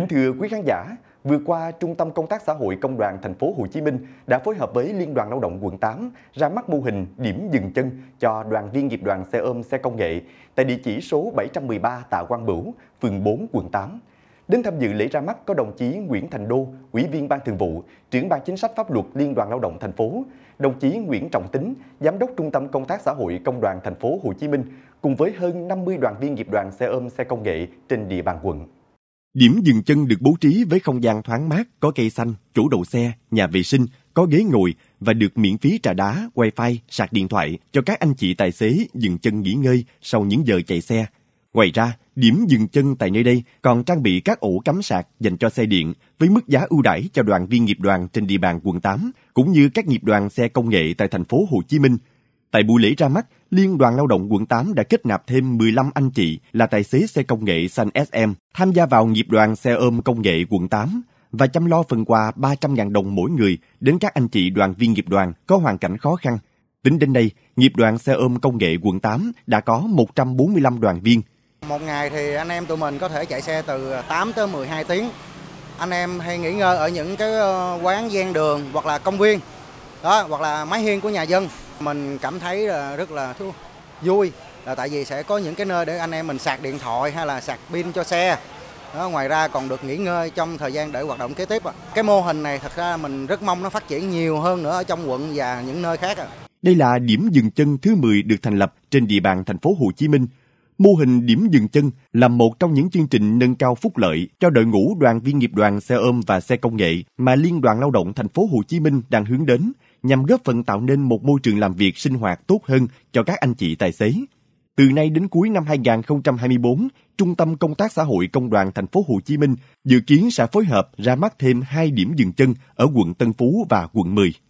Kính thưa quý khán giả, vừa qua Trung tâm Công tác Xã hội Công đoàn Thành phố Hồ Chí Minh đã phối hợp với Liên đoàn Lao động quận 8 ra mắt mô hình điểm dừng chân cho đoàn viên nghiệp đoàn xe ôm xe công nghệ tại địa chỉ số 713 Tạ Quang Bửu, phường 4, quận 8. Đến tham dự lễ ra mắt có đồng chí Nguyễn Thành Đô, Ủy viên Ban Thường vụ, Trưởng ban Chính sách Pháp luật Liên đoàn Lao động thành phố, đồng chí Nguyễn Trọng Tính, Giám đốc Trung tâm Công tác Xã hội Công đoàn thành phố Hồ Chí Minh cùng với hơn 50 đoàn viên nghiệp đoàn xe ôm xe công nghệ trên địa bàn quận. Điểm dừng chân được bố trí với không gian thoáng mát, có cây xanh, chỗ đậu xe, nhà vệ sinh, có ghế ngồi và được miễn phí trà đá, wifi, sạc điện thoại cho các anh chị tài xế dừng chân nghỉ ngơi sau những giờ chạy xe. Ngoài ra, điểm dừng chân tại nơi đây còn trang bị các ổ cắm sạc dành cho xe điện với mức giá ưu đãi cho đoàn viên nghiệp đoàn trên địa bàn quận 8 cũng như các nghiệp đoàn xe công nghệ tại thành phố Hồ Chí Minh Tại buổi lễ ra mắt, Liên đoàn Lao động quận 8 đã kết nạp thêm 15 anh chị là tài xế xe công nghệ San SM tham gia vào nghiệp đoàn xe ôm công nghệ quận 8 và chăm lo phần quà 300.000 đồng mỗi người đến các anh chị đoàn viên nghiệp đoàn có hoàn cảnh khó khăn. Tính đến đây, nghiệp đoàn xe ôm công nghệ quận 8 đã có 145 đoàn viên. Một ngày thì anh em tụi mình có thể chạy xe từ 8 tới 12 tiếng. Anh em hay nghỉ ngơi ở những cái ờ, quán gian đường hoặc là công viên đó hoặc là mái hiên của nhà dân mình cảm thấy là rất là vui là tại vì sẽ có những cái nơi để anh em mình sạc điện thoại hay là sạc pin cho xe. Đó, ngoài ra còn được nghỉ ngơi trong thời gian để hoạt động kế tiếp. Cái mô hình này thật ra mình rất mong nó phát triển nhiều hơn nữa ở trong quận và những nơi khác. Đây là điểm dừng chân thứ 10 được thành lập trên địa bàn thành phố Hồ Chí Minh. Mô hình điểm dừng chân là một trong những chương trình nâng cao phúc lợi cho đội ngũ đoàn viên nghiệp đoàn xe ôm và xe công nghệ mà Liên đoàn Lao động thành phố Hồ Chí Minh đang hướng đến nhằm góp phần tạo nên một môi trường làm việc sinh hoạt tốt hơn cho các anh chị tài xế. Từ nay đến cuối năm 2024, Trung tâm Công tác Xã hội Công đoàn Thành phố Hồ Chí Minh dự kiến sẽ phối hợp ra mắt thêm hai điểm dừng chân ở quận Tân Phú và quận 10.